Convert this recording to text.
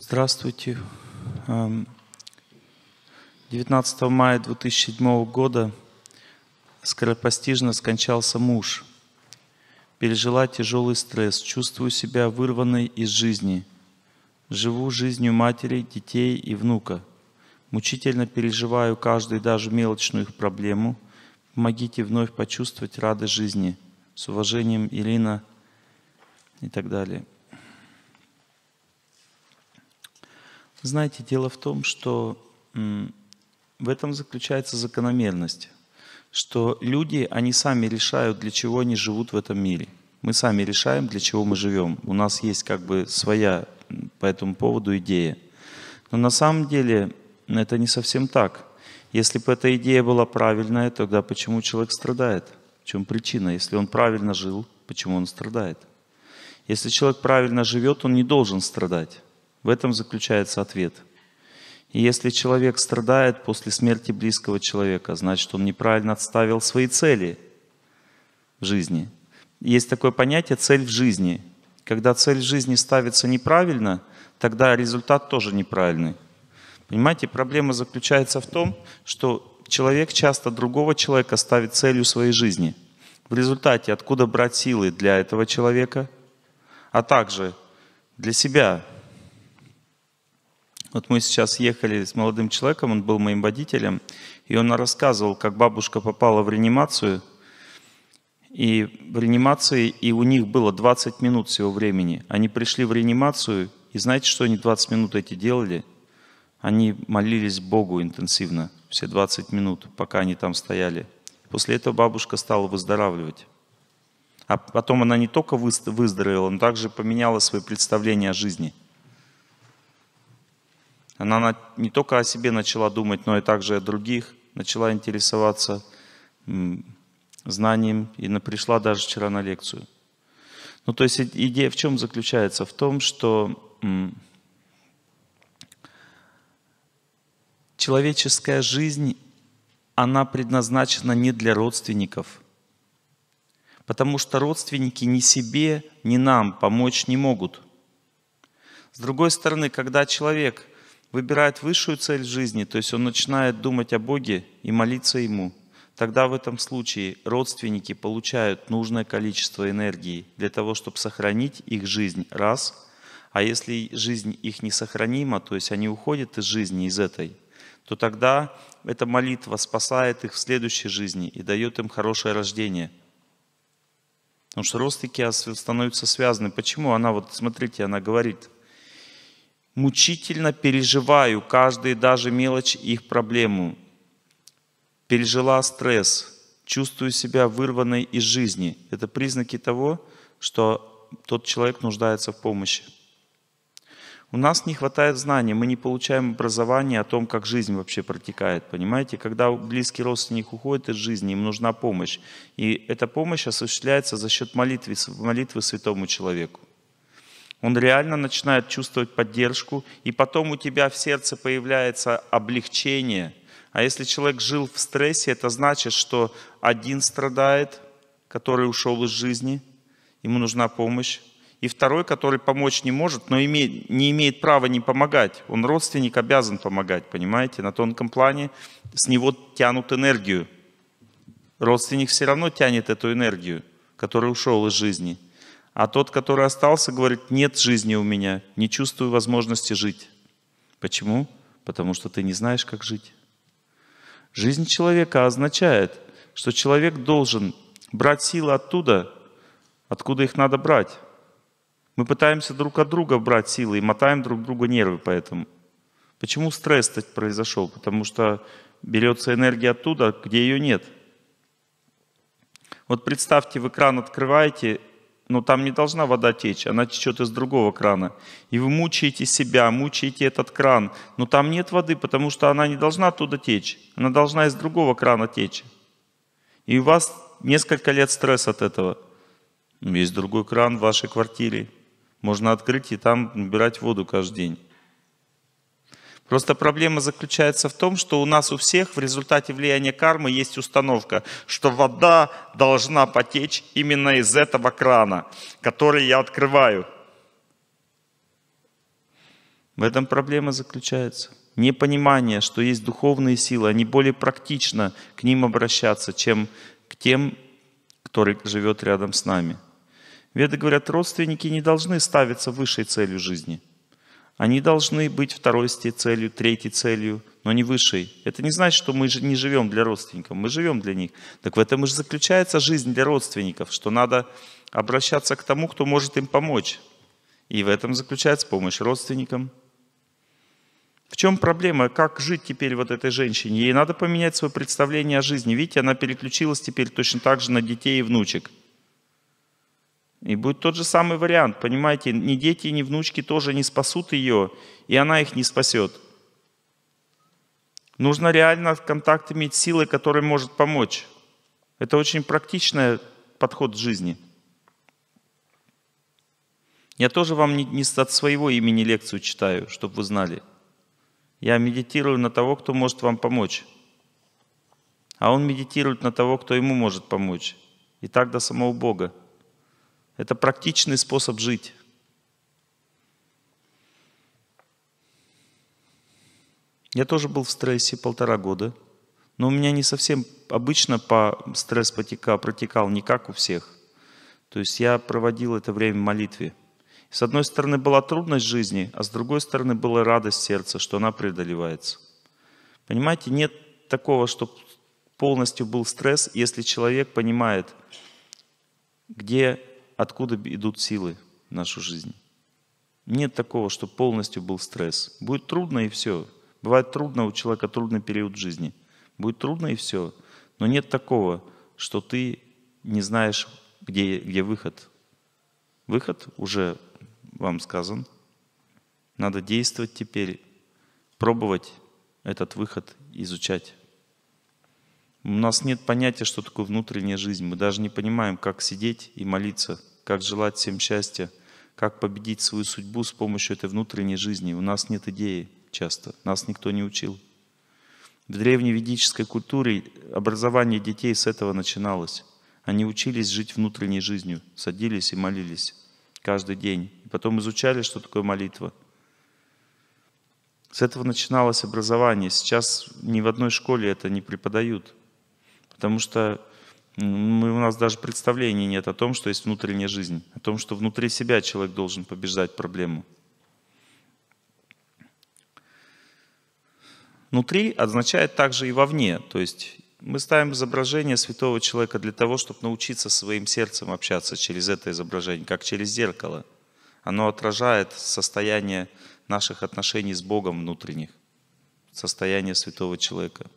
Здравствуйте. 19 эм, мая 2007 года скоропостижно скончался муж. Пережила тяжелый стресс, чувствую себя вырванной из жизни. Живу жизнью матери, детей и внука. Мучительно переживаю каждую даже мелочную их проблему. Помогите вновь почувствовать радость жизни. С уважением, Ирина и так далее. Знаете, дело в том, что в этом заключается закономерность, что люди, они сами решают, для чего они живут в этом мире. Мы сами решаем, для чего мы живем. У нас есть как бы своя по этому поводу идея. Но на самом деле это не совсем так. Если бы эта идея была правильная, тогда почему человек страдает? В чем причина? Если он правильно жил, почему он страдает? Если человек правильно живет, он не должен страдать. В этом заключается ответ. И если человек страдает после смерти близкого человека, значит, он неправильно отставил свои цели в жизни. Есть такое понятие «цель в жизни». Когда цель в жизни ставится неправильно, тогда результат тоже неправильный. Понимаете, проблема заключается в том, что человек часто другого человека ставит целью своей жизни. В результате откуда брать силы для этого человека, а также для себя, вот мы сейчас ехали с молодым человеком, он был моим водителем, и он рассказывал, как бабушка попала в реанимацию, и в реанимации, и у них было 20 минут всего времени. Они пришли в реанимацию, и знаете, что они 20 минут эти делали? Они молились Богу интенсивно, все 20 минут, пока они там стояли. После этого бабушка стала выздоравливать. А потом она не только выздоровела, но также поменяла свои представления о жизни – она не только о себе начала думать, но и также о других, начала интересоваться знанием и пришла даже вчера на лекцию. Ну, то есть идея в чем заключается? В том, что человеческая жизнь, она предназначена не для родственников. Потому что родственники ни себе, ни нам помочь не могут. С другой стороны, когда человек – выбирает высшую цель жизни, то есть он начинает думать о Боге и молиться Ему, тогда в этом случае родственники получают нужное количество энергии для того, чтобы сохранить их жизнь, раз. А если жизнь их несохранима, то есть они уходят из жизни, из этой, то тогда эта молитва спасает их в следующей жизни и дает им хорошее рождение. Потому что родственники становятся связаны. Почему она, вот смотрите, она говорит – мучительно переживаю каждый даже мелочь их проблему. Пережила стресс, чувствую себя вырванной из жизни. Это признаки того, что тот человек нуждается в помощи. У нас не хватает знаний, мы не получаем образования о том, как жизнь вообще протекает, понимаете? Когда близкий родственник уходит из жизни, им нужна помощь. И эта помощь осуществляется за счет молитвы, молитвы святому человеку. Он реально начинает чувствовать поддержку, и потом у тебя в сердце появляется облегчение. А если человек жил в стрессе, это значит, что один страдает, который ушел из жизни, ему нужна помощь, и второй, который помочь не может, но имеет, не имеет права не помогать. Он родственник, обязан помогать, понимаете? На тонком плане с него тянут энергию. Родственник все равно тянет эту энергию, который ушел из жизни – а тот, который остался, говорит, нет жизни у меня, не чувствую возможности жить. Почему? Потому что ты не знаешь, как жить. Жизнь человека означает, что человек должен брать силы оттуда, откуда их надо брать. Мы пытаемся друг от друга брать силы и мотаем друг другу нервы поэтому. Почему стресс произошел? Потому что берется энергия оттуда, где ее нет. Вот представьте, в экран открываете но там не должна вода течь, она течет из другого крана. И вы мучаете себя, мучаете этот кран, но там нет воды, потому что она не должна оттуда течь, она должна из другого крана течь. И у вас несколько лет стресс от этого. Есть другой кран в вашей квартире, можно открыть и там набирать воду каждый день. Просто проблема заключается в том, что у нас у всех в результате влияния кармы есть установка, что вода должна потечь именно из этого крана, который я открываю. В этом проблема заключается. Непонимание, что есть духовные силы, они более практично к ним обращаться, чем к тем, кто живет рядом с нами. Веды говорят, родственники не должны ставиться высшей целью жизни – они должны быть второй целью, третьей целью, но не высшей. Это не значит, что мы не живем для родственников, мы живем для них. Так в этом и заключается жизнь для родственников, что надо обращаться к тому, кто может им помочь. И в этом заключается помощь родственникам. В чем проблема? Как жить теперь вот этой женщине? Ей надо поменять свое представление о жизни. Видите, она переключилась теперь точно так же на детей и внучек – и будет тот же самый вариант, понимаете, ни дети, ни внучки тоже не спасут ее, и она их не спасет. Нужно реально в контакт иметь силы, которые может помочь. Это очень практичный подход к жизни. Я тоже вам не, не от своего имени лекцию читаю, чтобы вы знали. Я медитирую на того, кто может вам помочь. А он медитирует на того, кто ему может помочь. И так до самого Бога. Это практичный способ жить. Я тоже был в стрессе полтора года, но у меня не совсем обычно по стресс протекал, протекал не как у всех. То есть я проводил это время в молитве. С одной стороны была трудность жизни, а с другой стороны была радость сердца, что она преодолевается. Понимаете, нет такого, что полностью был стресс, если человек понимает, где откуда идут силы в нашу жизнь. Нет такого, что полностью был стресс. Будет трудно и все. Бывает трудно у человека трудный период жизни. Будет трудно и все. Но нет такого, что ты не знаешь, где, где выход. Выход уже вам сказан. Надо действовать теперь, пробовать этот выход, изучать. У нас нет понятия, что такое внутренняя жизнь. Мы даже не понимаем, как сидеть и молиться, как желать всем счастья, как победить свою судьбу с помощью этой внутренней жизни. У нас нет идеи часто, нас никто не учил. В древней ведической культуре образование детей с этого начиналось. Они учились жить внутренней жизнью, садились и молились каждый день. И потом изучали, что такое молитва. С этого начиналось образование. Сейчас ни в одной школе это не преподают. Потому что мы, у нас даже представления нет о том, что есть внутренняя жизнь, о том, что внутри себя человек должен побеждать проблему. Внутри означает также и вовне, то есть мы ставим изображение святого человека для того, чтобы научиться своим сердцем общаться через это изображение, как через зеркало. Оно отражает состояние наших отношений с Богом внутренних, состояние святого человека –